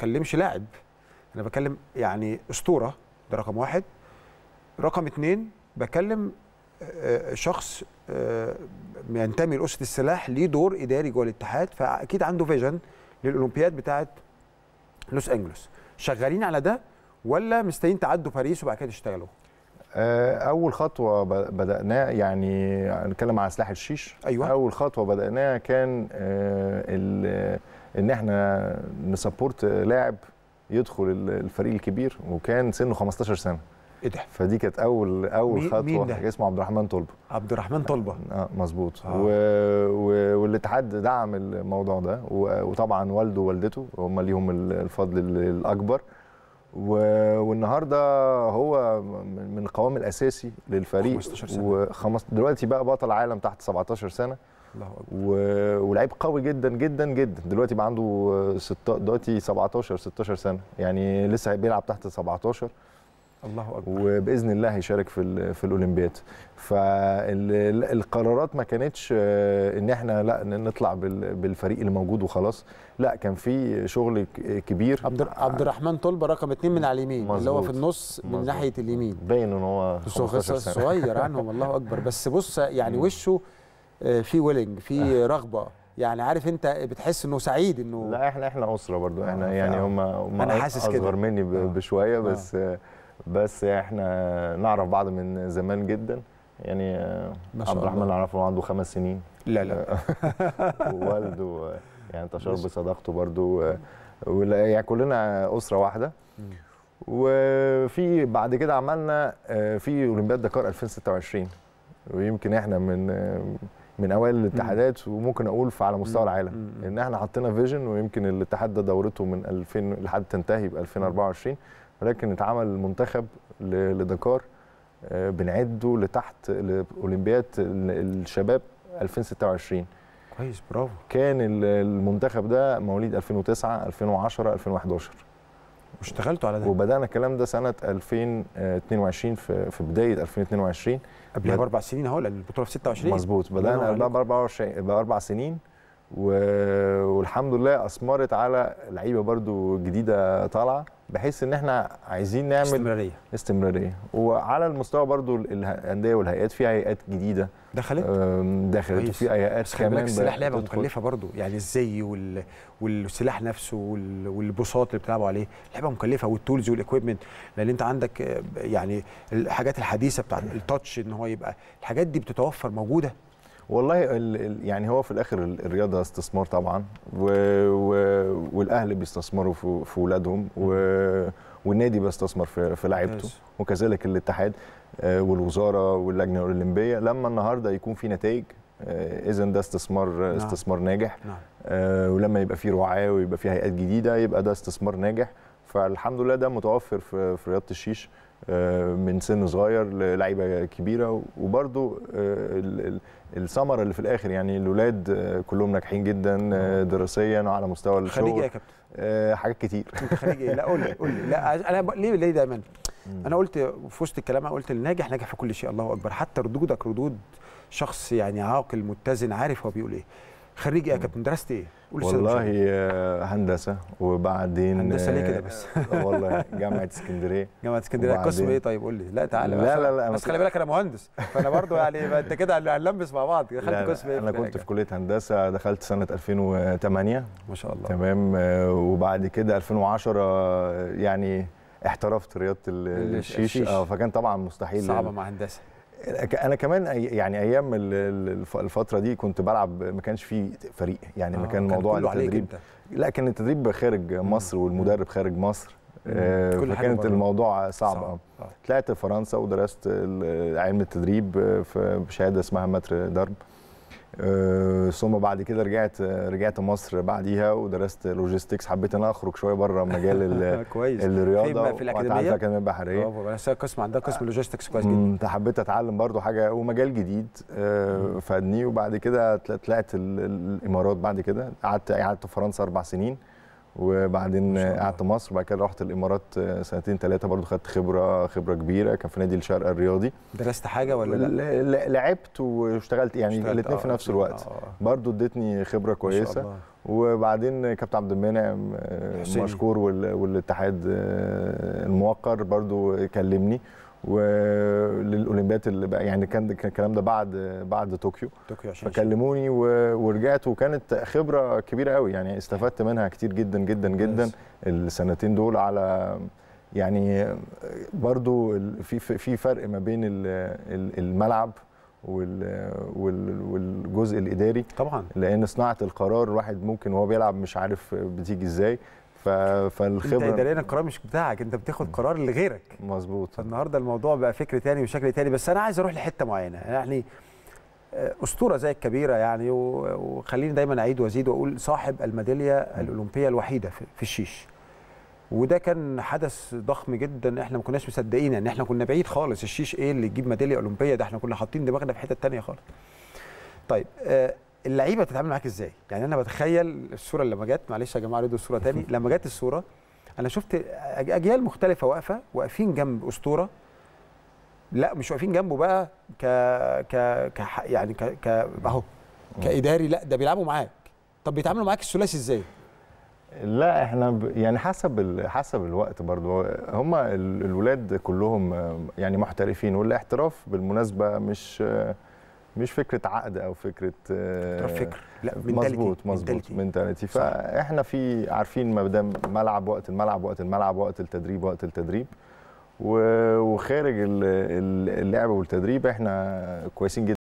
بتكلمش لاعب انا بكلم يعني اسطوره ده رقم واحد رقم اتنين بكلم آه، شخص آه، ينتمي لاسره السلاح ليه دور اداري جوه الاتحاد فاكيد عنده فيجن للاولمبياد بتاعه لوس انجلوس شغالين على ده ولا مستنيين تعدوا باريس وبعد كده تشتغلوا آه، اول خطوه بداناه يعني هنتكلم على سلاح الشيش أيوة. اول خطوه بداناها كان ان احنا نسبورت لاعب يدخل الفريق الكبير وكان سنه 15 سنه ايه ده؟ فدي كانت اول اول خطوه مين اسمه عبد الرحمن طلبه عبد الرحمن طلبه آه،, اه مظبوط آه. و... و... والاتحاد دعم الموضوع ده و... وطبعا والده ووالدته هم ليهم الفضل الاكبر و... والنهارده هو من القوام الاساسي للفريق 15 سنه و... خمس... دلوقتي بقى بطل عالم تحت 17 سنه الله اكبر ولعيب قوي جدا جدا جدا دلوقتي بقى عنده ست... دلوقتي 17 16 سنه يعني لسه بيلعب تحت 17 الله اكبر وباذن الله هيشارك في في الاولمبياد فالقرارات ما كانتش آه، ان احنا لا نطلع بالفريق اللي موجود وخلاص لا كان في شغل كبير عبد عبد الرحمن طلبه رقم اثنين من على اليمين اللي هو في النص من مزبوط. ناحيه اليمين باين ان هو هو صغير عنهم الله اكبر بس بص يعني وشه آه، في ويلنج في آه. رغبه يعني عارف انت بتحس انه سعيد انه لا احنا احنا اسره برضو احنا آه، يعني هم هم انا حاسس كده اصغر مني بشويه بس بس احنا نعرف بعض من زمان جدا يعني عبد الرحمن نعرفه عنده خمس سنين لا لا ووالده يعني انتشر بصداقته برضو يعني كلنا اسره واحده وفي بعد كده عملنا في اولمبياد دكار 2026 ويمكن احنا من من اوائل الاتحادات وممكن اقول على مستوى العالم ان احنا حطينا فيجن ويمكن الاتحاد ده دورته من 2000 لحد تنتهي ب 2024 ولكن اتعمل منتخب لدكار آه، بنعده لتحت لاولمبياد الشباب 2026 كويس برافو كان المنتخب ده مواليد 2009 2010 2011 واشتغلتوا على ده وبدانا الكلام ده سنه 2022 في في بدايه 2022 قبلها باربع سنين اهو البطوله في 26 مظبوط بدانا قبلها باربع سنين والحمد لله اثمرت على لعيبه برده جديده طالعه بحيث ان احنا عايزين نعمل استمراريه استمراريه وعلى المستوى برضو الانديه والهيئات في هيئات جديده دخلت دخلت وفي هيئات كمان السلاح لعبه مكلفه برضو يعني الزي وال... والسلاح نفسه وال... والبساط اللي بتلعبوا عليه لعبه مكلفه والتولز والاكويبمنت لان انت عندك آه، يعني الحاجات الحديثه بتاعت التاتش ان هو يبقى الحاجات دي بتتوفر موجوده والله يعني هو في الاخر الرياضه استثمار طبعا و و والاهل بيستثمروا في اولادهم والنادي بيستثمر في, في لعيبته وكذلك الاتحاد آه، والوزاره واللجنه الاولمبيه لما النهارده يكون في نتائج آه، اذا ده استثمار آه، نعم. استثمار ناجح نعم. آه ولما يبقى في رعاه ويبقى في هيئات جديده يبقى ده استثمار ناجح فالحمد لله ده متوفر في, في رياضه الشيش آه، من سن صغير للعيبه كبيره وبرده آه، الثمره اللي في الاخر يعني الاولاد آه، كلهم ناجحين جدا دراسيا وعلى مستوى الشغل خليجي يا كابتن حاجات كتير خليجي لا قول لي قول لي لا انا ليه ليه دايما انا قلت في وسط الكلام انا قلت الناجح ناجح في كل شيء الله اكبر حتى ردودك ردود شخص يعني عاقل متزن عارف هو بيقول ايه خريج ايه يا كابتن درست ايه؟ قول والله آه، هندسه وبعدين هندسه ليه كده آه، بس؟ والله جامعه اسكندريه جامعه اسكندريه قسم ايه طيب قول لي لا تعالى لا لا لا بس خلي بالك انا مهندس فانا برضو يعني انت كده هنلمس مع بعض دخلت قسم ايه؟ انا كنت في كليه هندسه دخلت سنه 2008 ما شاء الله تمام آه، وبعد كده 2010 يعني احترفت رياضه الشيش, الشيش. اه فكان طبعا مستحيل صعبه مع هندسه انا كمان يعني ايام الفتره دي كنت بلعب ما كانش في فريق يعني ما آه، كان موضوع التدريب لا كان التدريب خارج مصر والمدرب خارج مصر آه كانت الموضوع صعب, صعب. آه. آه. طلعت فرنسا ودرست علم التدريب آه، في شهاده اسمها متر درب آه، ثم بعد كده رجعت رجعت مصر بعديها ودرست لوجيستكس حبيت ان اخرج شويه بره مجال كويس الرياضه في الاكاديميه الاكاديميه البحريه برافو انا يعني قسم عندها قسم لوجيستكس آه. كويس جدا حبيت اتعلم برضو حاجه ومجال جديد آه، فادني وبعد كده طلعت الامارات بعد كده قعدت قعدت في فرنسا اربع سنين وبعدين قعدت مصر وبعد كده رحت الامارات آه، سنتين ثلاثه برضو خدت خبره خبره كبيره كان في نادي الشارقه الرياضي درست حاجه ولا لا؟ لعبت واشتغلت يعني الاثنين في آه، نفس الوقت آه. برضو ادتني خبره كويسه وبعدين كابتن عبد المنعم مشكور والاتحاد الموقر برضو كلمني وللاولمبياد اللي بقى يعني كان الكلام ده بعد بعد طوكيو طوكيو فكلموني ورجعت وكانت خبره كبيره قوي يعني استفدت منها كتير جدا جدا جدا بس. السنتين دول على يعني برضو في في فرق ما بين الملعب والجزء الاداري طبعا لان صناعه القرار الواحد ممكن وهو بيلعب مش عارف بتيجي ازاي ف... فالخبره انت اداريا القرار مش بتاعك انت بتاخد قرار لغيرك مظبوط النهارده الموضوع بقى فكر تاني وشكل تاني بس انا عايز اروح لحته معينه يعني آه، اسطوره زي الكبيره يعني وخليني دايما اعيد وازيد واقول صاحب الميداليه الاولمبيه الوحيده في الشيش وده كان حدث ضخم جدا احنا ما كناش مصدقين ان احنا كنا بعيد خالص الشيش ايه اللي يجيب ميداليه اولمبيه ده احنا كنا حاطين دماغنا في حته ثانيه خالص طيب آه اللعيبه بتتعامل معاك ازاي يعني انا بتخيل الصوره اللي لما جت معلش يا جماعه ردوا الصوره تاني لما جت الصوره انا شفت اجيال مختلفه واقفه واقفين جنب اسطوره لا مش واقفين جنبه بقى ك ك ك يعني ك ك اهو كاداري لا ده بيلعبوا معاك طب بيتعاملوا معاك الثلاثي ازاي لا احنا ب... يعني حسب ال... حسب الوقت برضو هم الولاد كلهم يعني محترفين والاحتراف بالمناسبه مش مش فكره عقد او فكره آه، فكر لا مظبوط مظبوط منتاليتي فاحنا في عارفين ما دام ملعب وقت الملعب وقت الملعب وقت التدريب وقت التدريب وخارج اللعب والتدريب احنا كويسين جدا